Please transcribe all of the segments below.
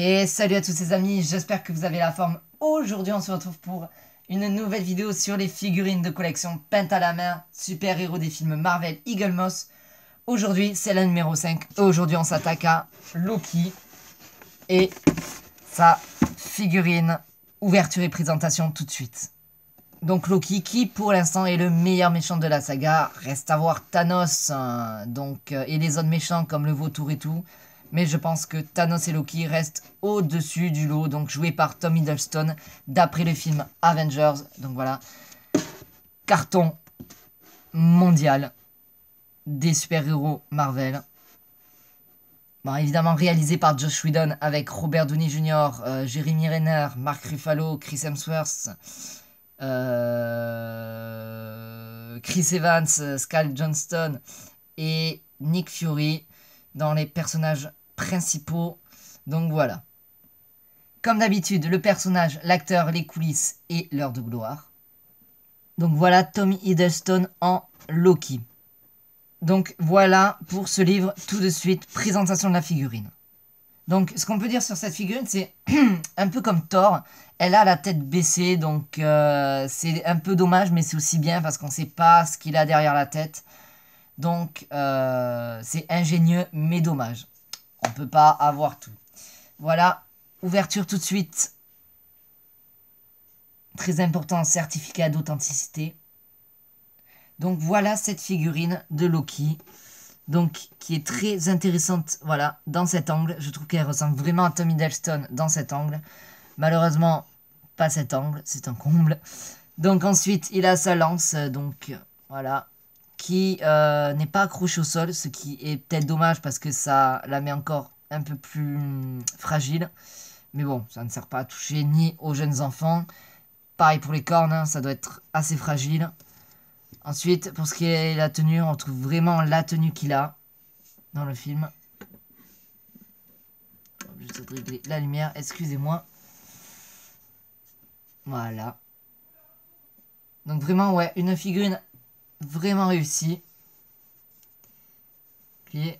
Et salut à tous ces amis, j'espère que vous avez la forme. Aujourd'hui on se retrouve pour une nouvelle vidéo sur les figurines de collection peintes à la main, super-héros des films Marvel Eagle Moss. Aujourd'hui c'est la numéro 5, aujourd'hui on s'attaque à Loki et sa figurine ouverture et présentation tout de suite. Donc Loki qui pour l'instant est le meilleur méchant de la saga, reste à voir Thanos hein. donc, euh, et les autres méchants comme le vautour et tout mais je pense que Thanos et Loki restent au-dessus du lot, donc joué par Tom Hiddleston, d'après le film Avengers. Donc voilà, carton mondial des super-héros Marvel. Bon, évidemment réalisé par Josh Whedon avec Robert Downey Jr., euh, Jeremy Renner, Mark Ruffalo, Chris Hemsworth, euh, Chris Evans, euh, Scott Johnston et Nick Fury dans les personnages principaux. Donc voilà. Comme d'habitude, le personnage, l'acteur, les coulisses et l'heure de gloire. Donc voilà Tommy Hiddleston en Loki. Donc voilà pour ce livre, tout de suite, présentation de la figurine. Donc ce qu'on peut dire sur cette figurine, c'est un peu comme Thor, elle a la tête baissée, donc euh, c'est un peu dommage, mais c'est aussi bien parce qu'on ne sait pas ce qu'il a derrière la tête. Donc euh, c'est ingénieux, mais dommage. On peut pas avoir tout. Voilà, ouverture tout de suite. Très important, certificat d'authenticité. Donc voilà cette figurine de Loki. Donc qui est très intéressante, voilà, dans cet angle. Je trouve qu'elle ressemble vraiment à tommy delstone dans cet angle. Malheureusement, pas cet angle, c'est un comble. Donc ensuite, il a sa lance, donc voilà, qui euh, n'est pas accroché au sol, ce qui est peut-être dommage parce que ça la met encore un peu plus mm, fragile. Mais bon, ça ne sert pas à toucher ni aux jeunes enfants. Pareil pour les cornes, hein, ça doit être assez fragile. Ensuite, pour ce qui est la tenue, on trouve vraiment la tenue qu'il a dans le film. Juste régler la lumière, excusez-moi. Voilà. Donc vraiment, ouais, une figurine vraiment réussi. Qui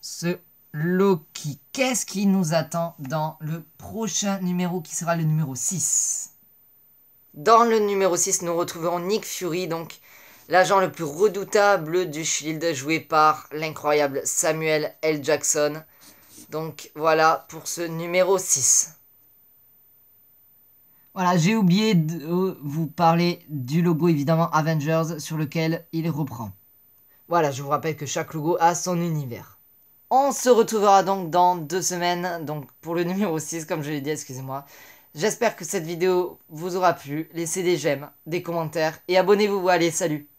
ce Loki. Qu'est-ce qui nous attend dans le prochain numéro qui sera le numéro 6 Dans le numéro 6, nous retrouverons Nick Fury, donc l'agent le plus redoutable du Shield, joué par l'incroyable Samuel L. Jackson. Donc voilà pour ce numéro 6. Voilà, j'ai oublié de vous parler du logo évidemment Avengers sur lequel il reprend. Voilà, je vous rappelle que chaque logo a son univers. On se retrouvera donc dans deux semaines, donc pour le numéro 6, comme je l'ai dit, excusez-moi. J'espère que cette vidéo vous aura plu. Laissez des j'aime, des commentaires et abonnez-vous. Allez, salut